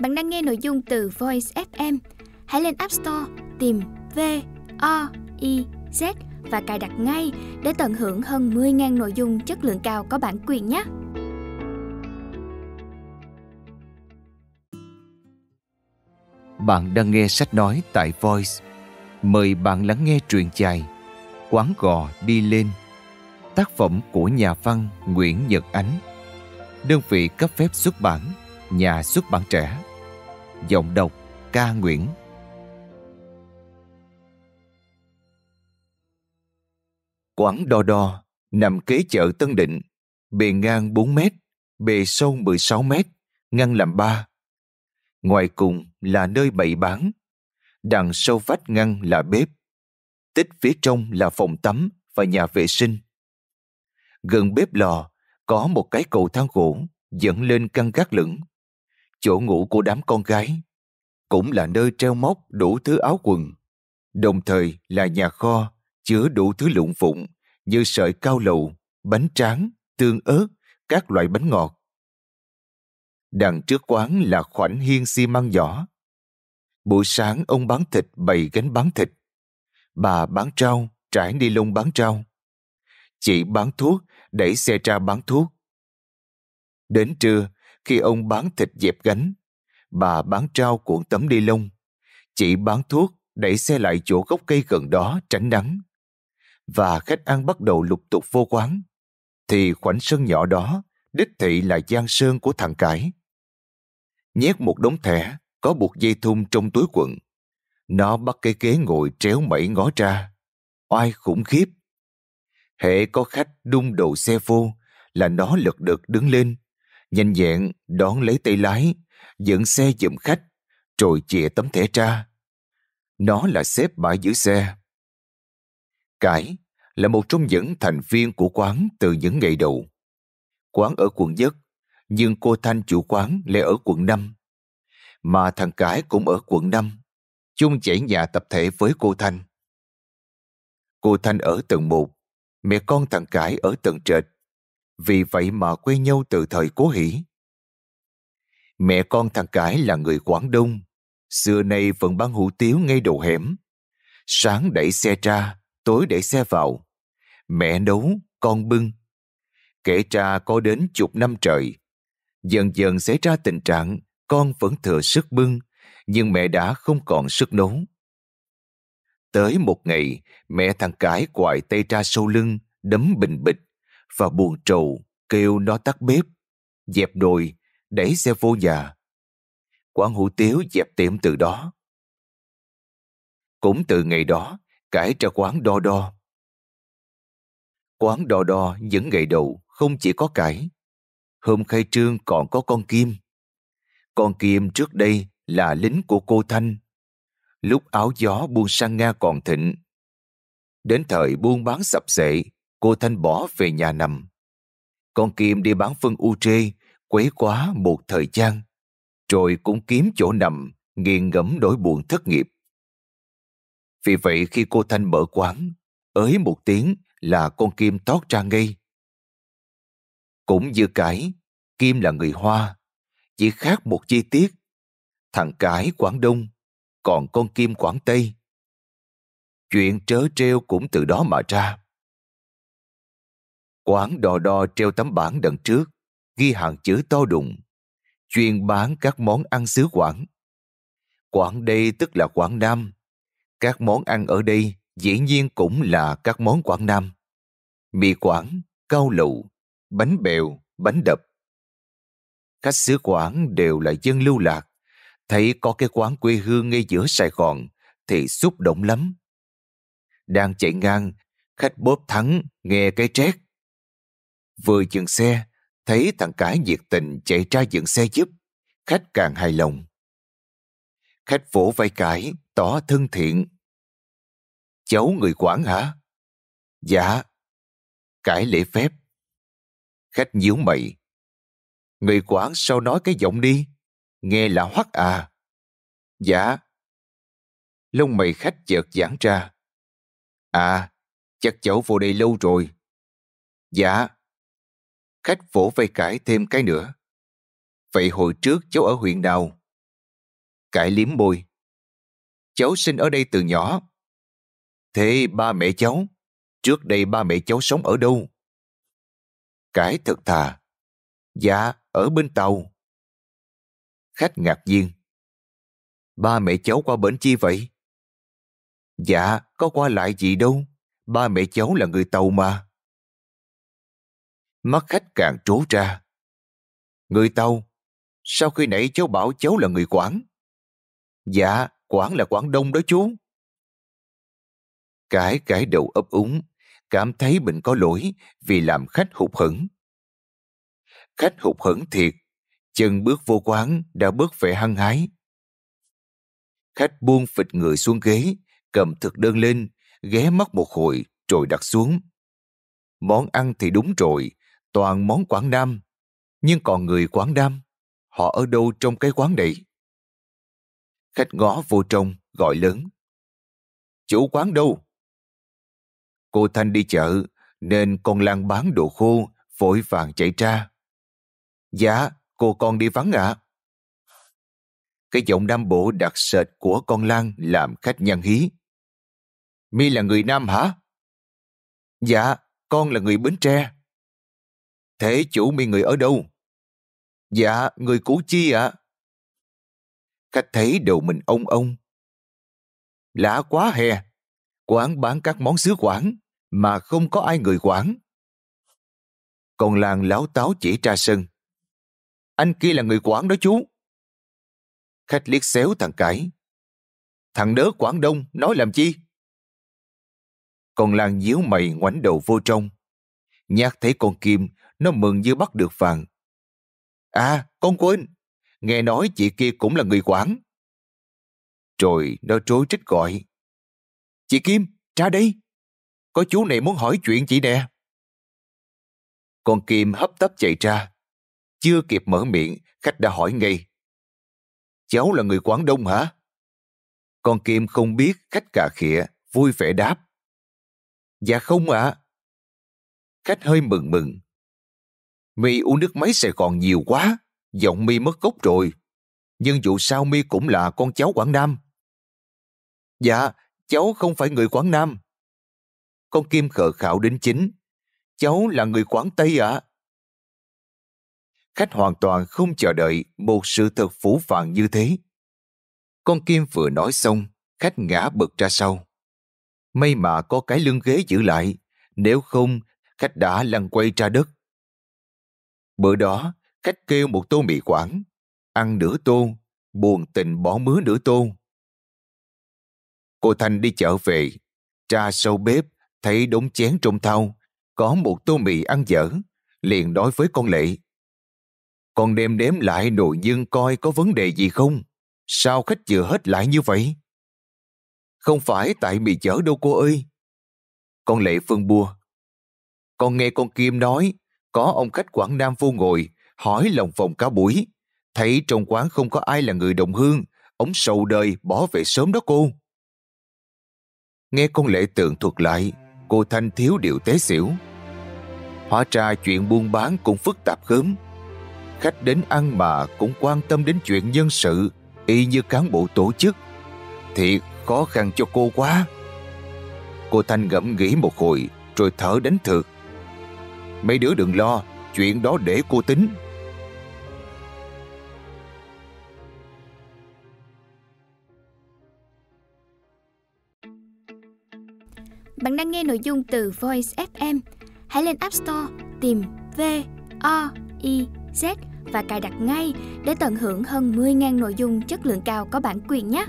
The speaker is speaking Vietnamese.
Bạn đang nghe nội dung từ Voice FM. Hãy lên App Store tìm V O I Z và cài đặt ngay để tận hưởng hơn 10.000 nội dung chất lượng cao có bản quyền nhé. Bạn đang nghe sách nói tại Voice. Mời bạn lắng nghe truyện dài Quán gò đi lên Tác phẩm của nhà văn Nguyễn Nhật Ánh Đơn vị cấp phép xuất bản Nhà xuất bản trẻ giọng đọc ca nguyễn quán đo đo nằm kế chợ tân định bề ngang 4 mét bề sâu 16 mét ngăn làm ba ngoài cùng là nơi bày bán đằng sau vách ngăn là bếp tích phía trong là phòng tắm và nhà vệ sinh gần bếp lò có một cái cầu thang gỗ dẫn lên căn gác lửng chỗ ngủ của đám con gái, cũng là nơi treo móc đủ thứ áo quần, đồng thời là nhà kho chứa đủ thứ lụng phụng như sợi cao lầu, bánh tráng, tương ớt, các loại bánh ngọt. Đằng trước quán là khoảnh hiên xi măng nhỏ. Buổi sáng ông bán thịt bày gánh bán thịt. Bà bán rau, trải ni lông bán rau. Chị bán thuốc, đẩy xe ra bán thuốc. Đến trưa, khi ông bán thịt dẹp gánh. Bà bán trao cuộn tấm ni lông. Chị bán thuốc, đẩy xe lại chỗ gốc cây gần đó tránh nắng. Và khách ăn bắt đầu lục tục vô quán. Thì khoảnh sân nhỏ đó, đích thị là gian sơn của thằng cải. Nhét một đống thẻ, có buộc dây thun trong túi quần. Nó bắt cái ghế ngồi tréo mẩy ngó ra. Oai khủng khiếp. Hệ có khách đung đầu xe vô là nó lật đật đứng lên nhanh nhẹn đón lấy tay lái, dựng xe dùm khách, rồi chìa tấm thẻ ra. Nó là xếp bãi giữ xe. Cải là một trong những thành viên của quán từ những ngày đầu. Quán ở quận Nhất, nhưng cô Thanh chủ quán lại ở quận 5. Mà thằng Cải cũng ở quận 5, chung chảy nhà tập thể với cô Thanh. Cô Thanh ở tầng 1, mẹ con thằng Cải ở tầng trệt vì vậy mà quen nhau từ thời cố hỷ. Mẹ con thằng Cải là người Quảng Đông, xưa nay vẫn bán hủ tiếu ngay đầu hẻm. Sáng đẩy xe ra, tối đẩy xe vào. Mẹ nấu, con bưng. Kể ra có đến chục năm trời. Dần dần xảy ra tình trạng con vẫn thừa sức bưng, nhưng mẹ đã không còn sức nấu. Tới một ngày, mẹ thằng Cải quại tay ra sâu lưng, đấm bình bịch và buồn trầu kêu nó tắt bếp, dẹp nồi, đẩy xe vô nhà. Quán hủ tiếu dẹp tiệm từ đó. Cũng từ ngày đó, cải ra quán đo đo. Quán đo đo những ngày đầu không chỉ có cải. Hôm khai trương còn có con Kim. Con Kim trước đây là lính của cô Thanh. Lúc áo gió buôn sang Nga còn thịnh. Đến thời buôn bán sập sệ, cô Thanh bỏ về nhà nằm. Con Kim đi bán phân u trê, quấy quá một thời gian, rồi cũng kiếm chỗ nằm, nghiền ngẫm nỗi buồn thất nghiệp. Vì vậy khi cô Thanh mở quán, ới một tiếng là con Kim tót ra ngay. Cũng như cái, Kim là người Hoa, chỉ khác một chi tiết. Thằng cái Quảng Đông, còn con Kim Quảng Tây. Chuyện trớ trêu cũng từ đó mà ra. Quán đò đo treo tấm bảng đằng trước, ghi hàng chữ to đùng, chuyên bán các món ăn xứ Quảng. Quảng đây tức là Quảng Nam. Các món ăn ở đây dĩ nhiên cũng là các món Quảng Nam. Mì Quảng, cao lụ, bánh bèo, bánh đập. Khách xứ Quảng đều là dân lưu lạc. Thấy có cái quán quê hương ngay giữa Sài Gòn thì xúc động lắm. Đang chạy ngang, khách bóp thắng nghe cái trét Vừa dừng xe, thấy thằng cả nhiệt tình chạy ra dựng xe giúp, khách càng hài lòng. Khách vỗ vai cải, tỏ thân thiện. Cháu người quản hả? Dạ. Cải lễ phép. Khách nhíu mày. Người quản sao nói cái giọng đi? Nghe là hoắc à. Dạ. Lông mày khách chợt giãn ra. À, chắc cháu vô đây lâu rồi. Dạ. Khách vỗ vây cải thêm cái nữa. Vậy hồi trước cháu ở huyện nào? Cải liếm môi. Cháu sinh ở đây từ nhỏ. Thế ba mẹ cháu? Trước đây ba mẹ cháu sống ở đâu? Cải thật thà. Dạ, ở bên tàu. Khách ngạc nhiên. Ba mẹ cháu qua bển chi vậy? Dạ, có qua lại gì đâu. Ba mẹ cháu là người tàu mà. Mắt khách càng trố ra. Người Tàu, sau khi nãy cháu bảo cháu là người Quảng. Dạ, Quảng là Quảng Đông đó chú. Cái cái đầu ấp úng, cảm thấy mình có lỗi vì làm khách hụt hẫng. Khách hụt hẫng thiệt, chân bước vô quán đã bước về hăng hái. Khách buông phịch người xuống ghế, cầm thực đơn lên, ghé mắt một hồi rồi đặt xuống. Món ăn thì đúng rồi, toàn món Quảng Nam, nhưng còn người Quảng Nam, họ ở đâu trong cái quán này? Khách ngó vô trong, gọi lớn. Chủ quán đâu? Cô Thanh đi chợ, nên con Lan bán đồ khô, vội vàng chạy ra. Dạ, cô con đi vắng ạ. À? Cái giọng nam bộ đặc sệt của con Lan làm khách nhăn hí. Mi là người Nam hả? Dạ, con là người Bến Tre. Thế chủ mi người ở đâu? Dạ, người Củ Chi ạ. À? Khách thấy đầu mình ông ông. Lạ quá hè, quán bán các món xứ quảng mà không có ai người quảng. Còn làng láo táo chỉ ra sân. Anh kia là người quảng đó chú. Khách liếc xéo thằng cãi. Thằng đớ Quảng Đông nói làm chi? Còn làng díu mày ngoảnh đầu vô trong. Nhát thấy con Kim nó mừng như bắt được vàng. À, con quên, nghe nói chị kia cũng là người quản. Rồi nó trối trích gọi. Chị Kim, ra đây. Có chú này muốn hỏi chuyện chị nè. Con Kim hấp tấp chạy ra. Chưa kịp mở miệng, khách đã hỏi ngay. Cháu là người Quảng Đông hả? Con Kim không biết khách cà khịa, vui vẻ đáp. Dạ không ạ. À. Khách hơi mừng mừng, mi uống nước máy Sài Gòn nhiều quá, giọng mi mất gốc rồi. Nhưng dù sao mi cũng là con cháu Quảng Nam. Dạ, cháu không phải người Quảng Nam. Con Kim khờ khạo đến chính. Cháu là người Quảng Tây ạ. À? Khách hoàn toàn không chờ đợi một sự thật phủ phàng như thế. Con Kim vừa nói xong, khách ngã bật ra sau. May mà có cái lưng ghế giữ lại, nếu không, khách đã lăn quay ra đất. Bữa đó, khách kêu một tô mì quảng, ăn nửa tô, buồn tình bỏ mứa nửa tô. Cô Thanh đi chợ về, tra sâu bếp, thấy đống chén trong thau, có một tô mì ăn dở, liền nói với con Lệ. Con đem đếm lại nồi dương coi có vấn đề gì không? Sao khách vừa hết lại như vậy? Không phải tại mì dở đâu cô ơi. Con Lệ phân bua. Con nghe con Kim nói có ông khách Quảng Nam vô ngồi, hỏi lòng phòng cá buổi. Thấy trong quán không có ai là người đồng hương, ông sầu đời bỏ về sớm đó cô. Nghe con lệ tượng thuật lại, cô Thanh thiếu điệu tế xỉu. Hóa ra chuyện buôn bán cũng phức tạp gớm. Khách đến ăn mà cũng quan tâm đến chuyện nhân sự, y như cán bộ tổ chức. thì khó khăn cho cô quá. Cô Thanh ngẫm nghĩ một hồi, rồi thở đánh thượt. Mấy đứa đừng lo, chuyện đó để cô tính. Bạn đang nghe nội dung từ Voice FM. Hãy lên App Store tìm V O I Z và cài đặt ngay để tận hưởng hơn 10.000 nội dung chất lượng cao có bản quyền nhé.